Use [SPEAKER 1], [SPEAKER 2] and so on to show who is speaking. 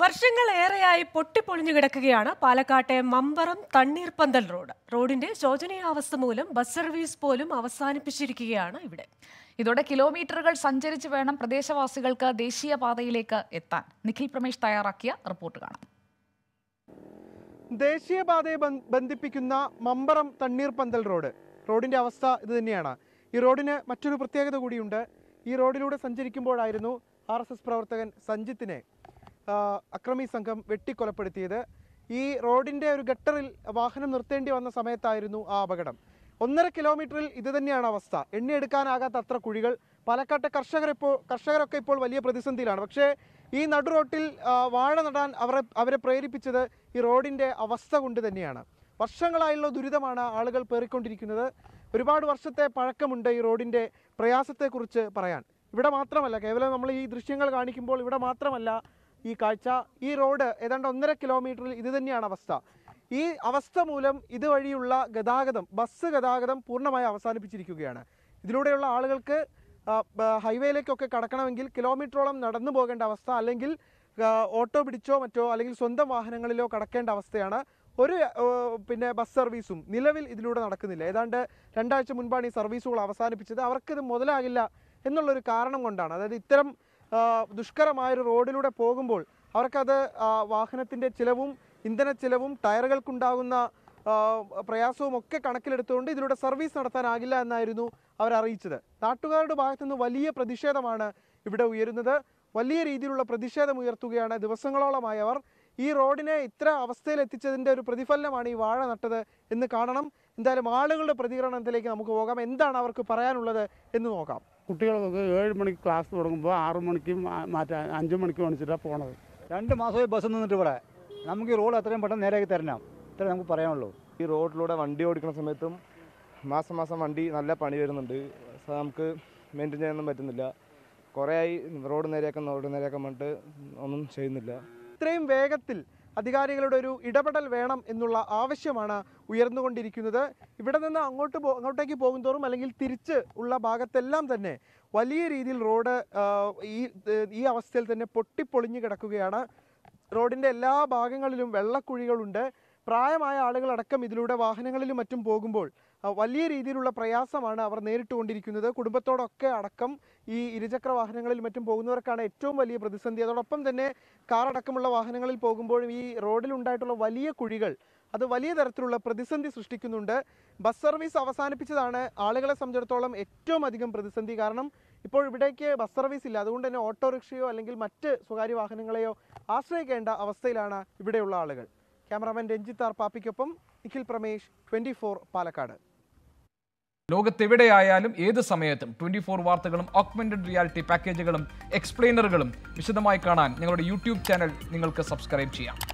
[SPEAKER 1] വർഷങ്ങളേറെയായി പൊട്ടിപ്പൊളിഞ്ഞു കിടക്കുകയാണ് പാലക്കാട്ടെ മമ്പറം തണ്ണീർപ്പന്തൽ റോഡ് റോഡിന്റെ ശോചനീയാവസ്ഥ മൂലം ബസ് സർവീസ് പോലും അവസാനിപ്പിച്ചിരിക്കുകയാണ് ഇവിടെ ഇതോടെ കിലോമീറ്ററുകൾ സഞ്ചരിച്ച് വേണം പ്രദേശവാസികൾക്ക് ദേശീയ പാതയിലേക്ക് എത്താൻ നിഖിൽ പ്രമേഷ് തയ്യാറാക്കിയ റിപ്പോർട്ട് കാണാം ദേശീയപാതയെ ബന്ധിപ്പിക്കുന്ന മമ്പറം തണ്ണീർപ്പന്തൽ റോഡ് റോഡിന്റെ അവസ്ഥ ഇത് തന്നെയാണ് ഈ റോഡിന് മറ്റൊരു പ്രത്യേകത കൂടിയുണ്ട് ഈ റോഡിലൂടെ സഞ്ചരിക്കുമ്പോഴായിരുന്നു ആർ പ്രവർത്തകൻ സഞ്ജിത്തിനെ അക്രമി സംഘം വെട്ടിക്കൊലപ്പെടുത്തിയത് ഈ റോഡിൻ്റെ ഒരു ഗട്ടറിൽ വാഹനം നിർത്തേണ്ടി വന്ന സമയത്തായിരുന്നു ആ അപകടം ഒന്നര കിലോമീറ്ററിൽ ഇത് തന്നെയാണ് അവസ്ഥ എണ്ണിയെടുക്കാനാകാത്ത അത്ര കുഴികൾ പാലക്കാട്ടെ കർഷകരിപ്പോൾ കർഷകരൊക്കെ ഇപ്പോൾ വലിയ പ്രതിസന്ധിയിലാണ് പക്ഷേ ഈ റോട്ടിൽ വാഴ നടാൻ അവരെ അവരെ പ്രേരിപ്പിച്ചത് ഈ റോഡിൻ്റെ അവസ്ഥ കൊണ്ട് തന്നെയാണ് വർഷങ്ങളായുള്ള ദുരിതമാണ് ആളുകൾ പേറിക്കൊണ്ടിരിക്കുന്നത് ഒരുപാട് വർഷത്തെ പഴക്കമുണ്ട് ഈ റോഡിൻ്റെ പ്രയാസത്തെക്കുറിച്ച് പറയാൻ ഇവിടെ മാത്രമല്ല കേവലം നമ്മൾ ഈ ദൃശ്യങ്ങൾ കാണിക്കുമ്പോൾ ഇവിടെ മാത്രമല്ല ഈ കാഴ്ച ഈ റോഡ് ഏതാണ്ട് ഒന്നര കിലോമീറ്ററിൽ ഇത് തന്നെയാണ് അവസ്ഥ ഈ അവസ്ഥ മൂലം ഇതുവഴിയുള്ള ഗതാഗതം ബസ് ഗതാഗതം പൂർണ്ണമായി അവസാനിപ്പിച്ചിരിക്കുകയാണ് ഇതിലൂടെയുള്ള ആളുകൾക്ക് ഹൈവേയിലേക്കൊക്കെ കടക്കണമെങ്കിൽ കിലോമീറ്ററോളം നടന്നു പോകേണ്ട അവസ്ഥ അല്ലെങ്കിൽ ഓട്ടോ പിടിച്ചോ മറ്റോ അല്ലെങ്കിൽ സ്വന്തം വാഹനങ്ങളിലോ കടക്കേണ്ട അവസ്ഥയാണ് ഒരു പിന്നെ ബസ് സർവീസും നിലവിൽ ഇതിലൂടെ നടക്കുന്നില്ല ഏതാണ്ട് രണ്ടാഴ്ച മുൻപാണ് ഈ സർവീസുകൾ അവസാനിപ്പിച്ചത് അവർക്കിത് മുതലാകില്ല എന്നുള്ളൊരു കാരണം കൊണ്ടാണ് അതായത് ഇത്തരം ദുഷ്കരമായൊരു റോഡിലൂടെ പോകുമ്പോൾ അവർക്കത് വാഹനത്തിൻ്റെ ചിലവും ഇന്ധന ചിലവും ടയറുകൾക്കുണ്ടാകുന്ന പ്രയാസവും ഒക്കെ കണക്കിലെടുത്തുകൊണ്ട് ഇതിലൂടെ സർവീസ് നടത്താനാകില്ല എന്നായിരുന്നു അവർ അറിയിച്ചത് നാട്ടുകാരുടെ നിന്ന് വലിയ പ്രതിഷേധമാണ് ഇവിടെ ഉയരുന്നത് വലിയ രീതിയിലുള്ള പ്രതിഷേധം ഉയർത്തുകയാണ് ദിവസങ്ങളോളമായി അവർ ഈ റോഡിനെ ഇത്ര അവസ്ഥയിലെത്തിച്ചതിൻ്റെ ഒരു പ്രതിഫലനമാണ് ഈ വാഴ നട്ടത് എന്ന് കാണണം എന്തായാലും ആളുകളുടെ പ്രതികരണത്തിലേക്ക് നമുക്ക് പോകാം എന്താണ് അവർക്ക് പറയാനുള്ളത് എന്ന് നോക്കാം കുട്ടികൾക്ക് ഏഴ് മണിക്ക് ക്ലാസ് തുടങ്ങുമ്പോൾ ആറു മണിക്ക് മാറ്റാൻ അഞ്ചു മണിക്ക് മേടിച്ചിട്ടാണ് പോണത് രണ്ട് മാസമായി ബസ് നിന്നിട്ട് ഇവിടെ നമുക്ക് ഈ റോഡ് എത്രയും പെട്ടെന്ന് നേരെയാക്കി തരണം ഇത്രേ നമുക്ക് പറയാനുള്ളൂ ഈ റോഡിലൂടെ വണ്ടി ഓടിക്കുന്ന സമയത്തും മാസം മാസം വണ്ടി നല്ല പണി വരുന്നുണ്ട് നമുക്ക് മെയിൻറ്റെയിൻ ചെയ്യാനൊന്നും പറ്റുന്നില്ല കുറേ ആയി റോഡ് നേരെയാക്കാൻ റോഡ് നേരെയാക്കാൻ വേണ്ടിയിട്ട് ഒന്നും ചെയ്യുന്നില്ല ഇത്രയും വേഗത്തിൽ അധികാരികളുടെ ഒരു ഇടപെടൽ വേണം എന്നുള്ള ആവശ്യമാണ് ഉയർന്നുകൊണ്ടിരിക്കുന്നത് ഇവിടെ നിന്ന് അങ്ങോട്ട് പോ അങ്ങോട്ടേക്ക് പോകുന്തോറും അല്ലെങ്കിൽ തിരിച്ച് ഉള്ള ഭാഗത്തെല്ലാം തന്നെ വലിയ രീതിയിൽ റോഡ് ഈ ഈ അവസ്ഥയിൽ തന്നെ പൊട്ടിപ്പൊളിഞ്ഞു കിടക്കുകയാണ് റോഡിൻ്റെ എല്ലാ ഭാഗങ്ങളിലും വെള്ളക്കുഴികളുണ്ട് പ്രായമായ ആളുകളടക്കം ഇതിലൂടെ വാഹനങ്ങളിലും മറ്റും പോകുമ്പോൾ വലിയ രീതിയിലുള്ള പ്രയാസമാണ് അവർ നേരിട്ടുകൊണ്ടിരിക്കുന്നത് കുടുംബത്തോടൊക്കെ അടക്കം ഈ ഇരുചക്ര വാഹനങ്ങളിൽ മറ്റും പോകുന്നവർക്കാണ് ഏറ്റവും വലിയ പ്രതിസന്ധി അതോടൊപ്പം തന്നെ കാർ അടക്കമുള്ള വാഹനങ്ങളിൽ പോകുമ്പോഴും ഈ റോഡിലുണ്ടായിട്ടുള്ള വലിയ കുഴികൾ അത് വലിയ തരത്തിലുള്ള പ്രതിസന്ധി സൃഷ്ടിക്കുന്നുണ്ട് ബസ് സർവീസ് അവസാനിപ്പിച്ചതാണ് ആളുകളെ സംബന്ധിച്ചിടത്തോളം ഏറ്റവും അധികം പ്രതിസന്ധി കാരണം ഇപ്പോൾ ഇവിടേക്ക് ബസ് സർവീസ് ഇല്ല അതുകൊണ്ട് തന്നെ ഓട്ടോറിക്ഷയോ അല്ലെങ്കിൽ മറ്റ് സ്വകാര്യ വാഹനങ്ങളെയോ ആശ്രയിക്കേണ്ട അവസ്ഥയിലാണ് ഇവിടെയുള്ള ആളുകൾ ക്യാമറാമാൻ രഞ്ജിത്താർ പാപ്പിക്കൊപ്പം നിഖിൽ പ്രമേഷ് ട്വൻറ്റി പാലക്കാട് ലോകത്തെവിടെയായാലും ഏത് സമയത്തും ട്വൻറ്റി ഫോർ വാർത്തകളും ഓക്മെൻറ്റഡ് റിയാലിറ്റി പാക്കേജുകളും എക്സ്പ്ലെയിനറുകളും വിശദമായി കാണാൻ ഞങ്ങളുടെ യൂട്യൂബ് ചാനൽ നിങ്ങൾക്ക് സബ്സ്ക്രൈബ് ചെയ്യാം